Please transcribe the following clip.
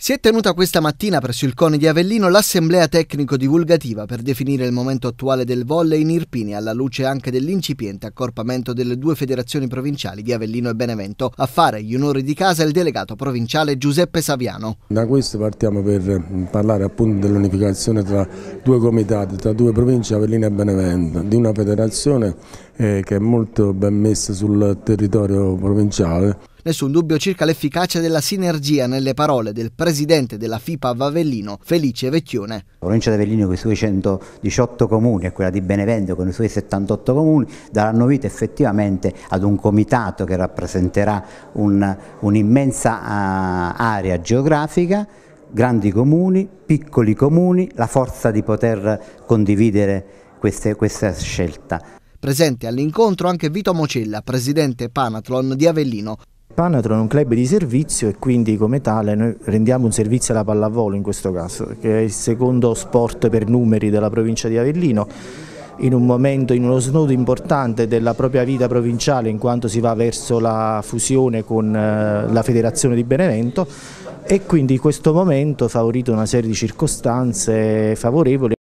Si è tenuta questa mattina presso il Cone di Avellino l'assemblea tecnico-divulgativa per definire il momento attuale del volley in Irpini alla luce anche dell'incipiente accorpamento delle due federazioni provinciali di Avellino e Benevento. A fare gli onori di casa il delegato provinciale Giuseppe Saviano. Da questo partiamo per eh, parlare appunto dell'unificazione tra due comitati, tra due province, Avellino e Benevento, di una federazione eh, che è molto ben messa sul territorio provinciale nessun dubbio circa l'efficacia della sinergia nelle parole del presidente della FIPA Vavellino, Felice Vecchione. La provincia di Avellino con i suoi 118 comuni e quella di Benevento con i suoi 78 comuni daranno vita effettivamente ad un comitato che rappresenterà un'immensa uh, area geografica grandi comuni, piccoli comuni, la forza di poter condividere queste, questa scelta. Presente all'incontro anche Vito Mocella, presidente Panathlon di Avellino, Panatron è un club di servizio e quindi come tale noi rendiamo un servizio alla pallavolo in questo caso, che è il secondo sport per numeri della provincia di Avellino in un momento, in uno snodo importante della propria vita provinciale in quanto si va verso la fusione con eh, la federazione di Benevento e quindi questo momento favorito una serie di circostanze favorevoli